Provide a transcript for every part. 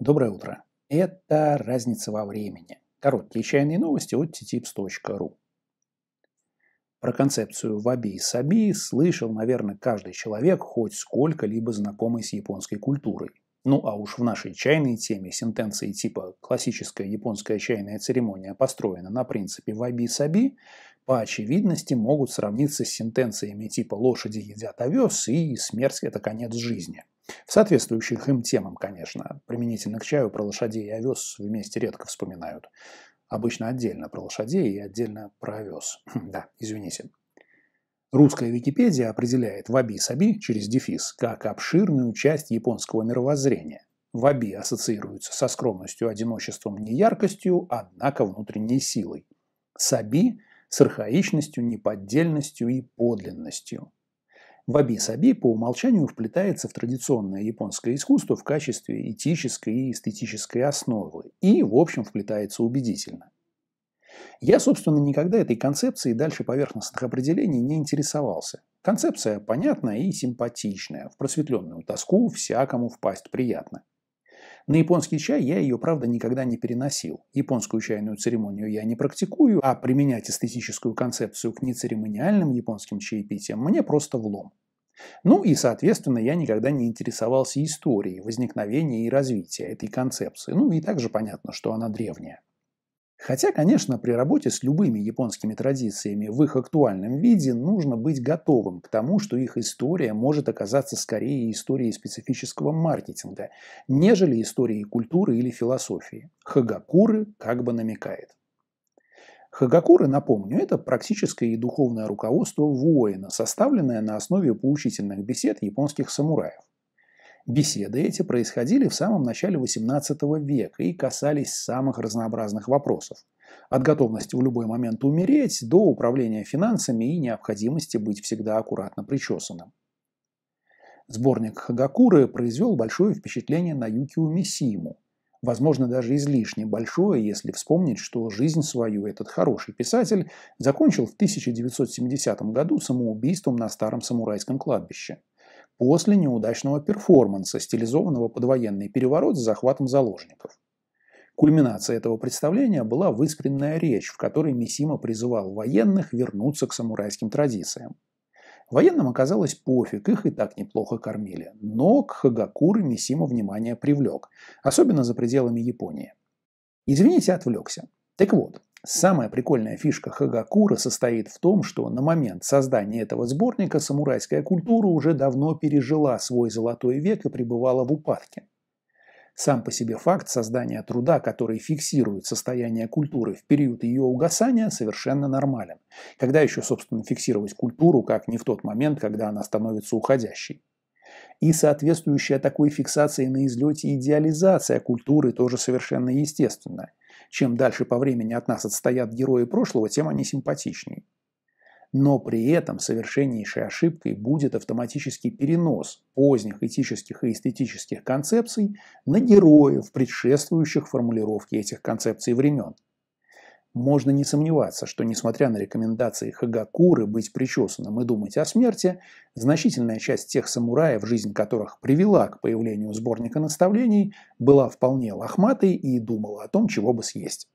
Доброе утро. Это разница во времени. Короткие чайные новости от ttipс.ru. Про концепцию ваби и саби слышал, наверное, каждый человек, хоть сколько-либо знакомый с японской культурой. Ну а уж в нашей чайной теме сентенции типа «классическая японская чайная церемония построена на принципе ваби-саби» по очевидности могут сравниться с сентенциями типа «лошади едят овес» и «смерть – это конец жизни» соответствующих им темам, конечно. Применительно к чаю про лошадей и овес вместе редко вспоминают. Обычно отдельно про лошадей и отдельно про овес. Хм, да, извините. Русская Википедия определяет ваби-саби через дефис как обширную часть японского мировоззрения. Ваби ассоциируется со скромностью, одиночеством, неяркостью, однако внутренней силой. Саби – с архаичностью, неподдельностью и подлинностью. Ваби-саби по умолчанию вплетается в традиционное японское искусство в качестве этической и эстетической основы и, в общем, вплетается убедительно. Я, собственно, никогда этой концепцией дальше поверхностных определений не интересовался. Концепция понятная и симпатичная, в просветленную тоску всякому впасть приятно. На японский чай я ее, правда, никогда не переносил. Японскую чайную церемонию я не практикую, а применять эстетическую концепцию к нецеремониальным японским чаепитиям мне просто влом. Ну и, соответственно, я никогда не интересовался историей возникновения и развития этой концепции. Ну и также понятно, что она древняя. Хотя, конечно, при работе с любыми японскими традициями в их актуальном виде нужно быть готовым к тому, что их история может оказаться скорее историей специфического маркетинга, нежели историей культуры или философии. Хагакуры как бы намекает. Хагакуры, напомню, это практическое и духовное руководство воина, составленное на основе поучительных бесед японских самураев. Беседы эти происходили в самом начале XVIII века и касались самых разнообразных вопросов. От готовности в любой момент умереть до управления финансами и необходимости быть всегда аккуратно причесанным. Сборник Хагакуры произвел большое впечатление на Юкио Мисиму, возможно, даже излишне большое, если вспомнить, что жизнь свою этот хороший писатель закончил в 1970 году самоубийством на старом самурайском кладбище после неудачного перформанса, стилизованного под военный переворот с захватом заложников. Кульминация этого представления была выскренная речь, в которой Мисима призывал военных вернуться к самурайским традициям. Военным оказалось пофиг, их и так неплохо кормили. Но к Хагакуры Мисима внимание привлек, особенно за пределами Японии. Извините, отвлекся. Так вот, самая прикольная фишка Хагакура состоит в том, что на момент создания этого сборника самурайская культура уже давно пережила свой золотой век и пребывала в упадке. Сам по себе факт создания труда, который фиксирует состояние культуры в период ее угасания, совершенно нормален. Когда еще, собственно, фиксировать культуру, как не в тот момент, когда она становится уходящей? И соответствующая такой фиксации на излете идеализация культуры тоже совершенно естественна. Чем дальше по времени от нас отстоят герои прошлого, тем они симпатичнее но при этом совершеннейшей ошибкой будет автоматический перенос поздних этических и эстетических концепций на героев, предшествующих формулировке этих концепций времен. Можно не сомневаться, что несмотря на рекомендации Хагакуры быть причесанным и думать о смерти, значительная часть тех самураев, жизнь которых привела к появлению сборника наставлений, была вполне лохматой и думала о том, чего бы съесть.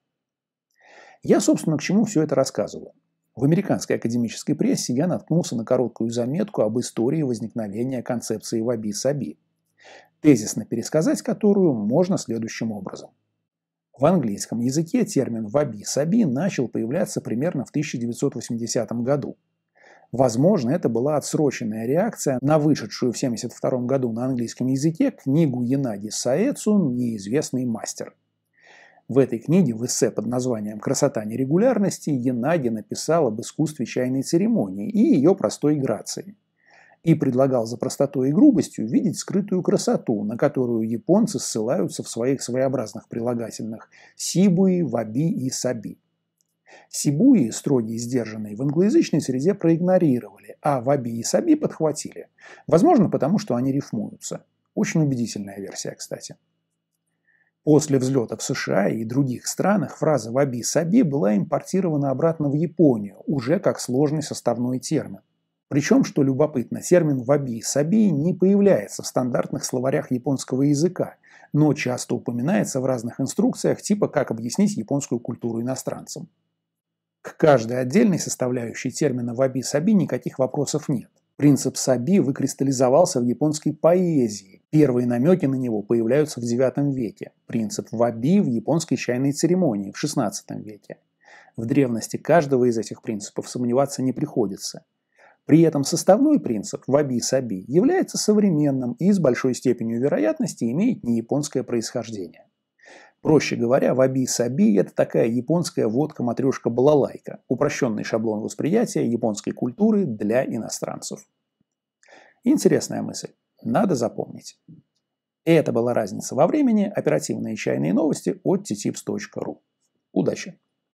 Я, собственно, к чему все это рассказываю. В американской академической прессе я наткнулся на короткую заметку об истории возникновения концепции Ваби-Саби, тезисно пересказать которую можно следующим образом. В английском языке термин «ваби-саби» начал появляться примерно в 1980 году. Возможно, это была отсроченная реакция на вышедшую в 1972 году на английском языке книгу Янаги Саэцу «Неизвестный мастер». В этой книге, в эссе под названием «Красота нерегулярности» Янаги написал об искусстве чайной церемонии и ее простой грации. И предлагал за простотой и грубостью видеть скрытую красоту, на которую японцы ссылаются в своих своеобразных прилагательных «сибуи», «ваби» и «саби». Сибуи, строгие и сдержанные, в англоязычной среде проигнорировали, а ваби и саби подхватили. Возможно, потому что они рифмуются. Очень убедительная версия, кстати. После взлета в США и других странах фраза «ваби саби» была импортирована обратно в Японию, уже как сложный составной термин. Причем, что любопытно, термин «ваби» «саби» не появляется в стандартных словарях японского языка, но часто упоминается в разных инструкциях типа «как объяснить японскую культуру иностранцам». К каждой отдельной составляющей термина «ваби» «саби» никаких вопросов нет. Принцип саби выкристаллизовался в японской поэзии. Первые намеки на него появляются в IX веке. Принцип ваби в японской чайной церемонии в XVI веке. В древности каждого из этих принципов сомневаться не приходится. При этом составной принцип ваби-саби является современным и с большой степенью вероятности имеет не японское происхождение. Проще говоря, ваби-саби – это такая японская водка-матрешка-балалайка, упрощенный шаблон восприятия японской культуры для иностранцев. Интересная мысль. Надо запомнить. И это была разница во времени. Оперативные чайные новости от ttipс.ru. Удачи!